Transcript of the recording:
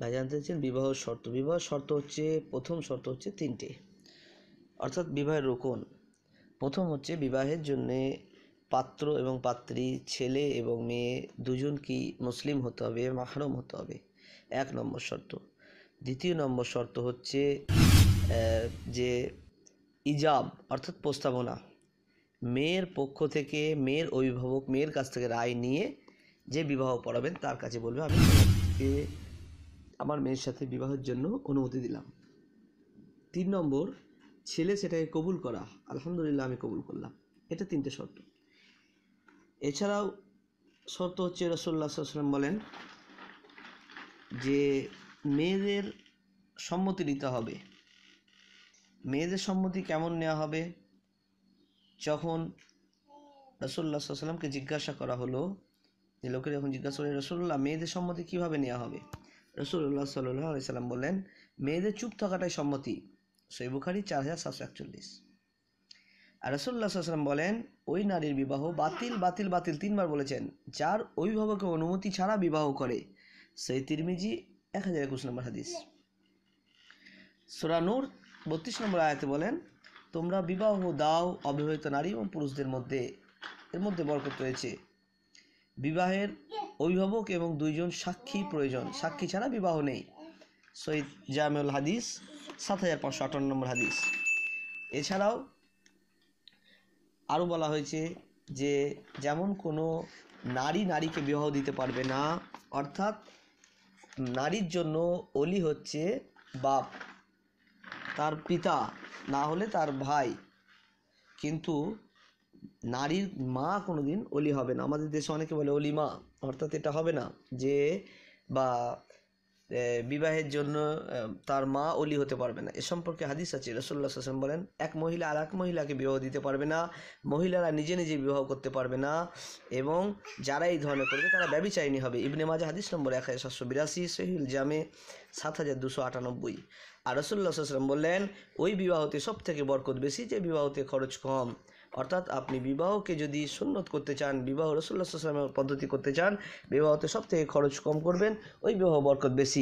ভাই জানতে চাচ্ছেন বিবাহ শর্ত বিবাহ শর্ত হচ্ছে প্রথম শর্ত হচ্ছে তিনটে অর্থাৎ বিবাহের রোকন প্রথম হচ্ছে বিবাহের জন্যে পাত্র এবং পাত্রী ছেলে এবং মেয়ে দুজন কি মুসলিম হতে হবে মাহরম হতে হবে এক নম্বর শর্ত দ্বিতীয় নম্বর শর্ত হচ্ছে যে ইজাব অর্থাৎ প্রস্তাবনা মেয়ের পক্ষ থেকে মেয়ের অভিভাবক মেয়ের কাছ থেকে রায় নিয়ে যে বিবাহ পড়াবেন তার কাছে বলবে আমি আমার মেয়ের সাথে বিবাহের জন্য অনুমতি দিলাম তিন নম্বর ছেলে সেটাকে কবুল করা আলহামদুলিল্লাহ আমি কবুল করলাম এটা তিনটে শর্ত এছাড়াও শর্ত হচ্ছে রসল্লা সাল্লাম বলেন যে মেয়েদের সম্মতি নিতে হবে মেয়েদের সম্মতি কেমন নেওয়া হবে যখন রসল্লা সাল্লামকে জিজ্ঞাসা করা হলো যে লোকের যখন জিজ্ঞাসা করে রসল্লাহ মেয়েদের সম্মতি কীভাবে নেওয়া হবে রসুল্লাহ সাল্লাম বললেন মেয়েদের চুপ থাকাটাই সম্মতি সই বুখারি চার হাজার সাতশো একচল্লিশ আর রসুল্লাহ সাল্লাম বলেন ওই নারীর বিবাহ বাতিল বাতিল বাতিল তিনবার বলেছেন যার অভিভাবকের অনুমতি ছাড়া বিবাহ করে সেই তিরমিজি এক হাজার একুশ নম্বর হাদিস সুরানুর বত্রিশ নম্বর আয়াতে বলেন তোমরা বিবাহ দাও অবিবাহিত নারী এবং পুরুষদের মধ্যে এর মধ্যে বরকত রয়েছে বিবাহের হ্যাঁ। অভিভাবক এবং দুইজন সাক্ষী হ্যাঁ। প্রয়োজন সাক্ষী ছাড়া বিবাহ নেই সৈয়দ জামেউল হাদিস সাত হাজার পাঁচশো আটান্ন নম্বর হাদিস এছাড়াও আরও বলা হয়েছে যে যেমন কোনো নারী নারীকে বিবাহ দিতে পারবে না অর্থাৎ নারীর জন্য অলি হচ্ছে বাপ তার পিতা না হলে তার ভাই কিন্তু নারীর মা কোনো দিন অলি হবে না আমাদের দেশে অনেকে বলে অলি মা অর্থাৎ এটা হবে না যে বা বিবাহের জন্য তার মা অলি হতে পারবে না এ সম্পর্কে হাদিস আছে রসল্লা সাসম বলেন এক মহিলা আর এক মহিলাকে বিবাহ দিতে পারবে না মহিলারা নিজে নিজে বিবাহ করতে পারবে না এবং যারা এই ধরনের করবে তারা ব্যবিচারিণী হবে ইবনে মাজা হাদিস নম্বর এক হাজার সাতশো বিরাশি সহিল জামে সাত হাজার দুশো আটানব্বই আর রসল্লা সাসম বললেন ওই বিবাহতে সব থেকে বরকত বেশি যে বিবাহতে খরচ কম অর্থাৎ আপনি বিবাহকে যদি সুন্নত করতে চান বিবাহ রসুল্লাহ সাল্লামের পদ্ধতি করতে চান বিবাহতে সব থেকে খরচ কম করবেন ওই বিবাহ বরকত বেশি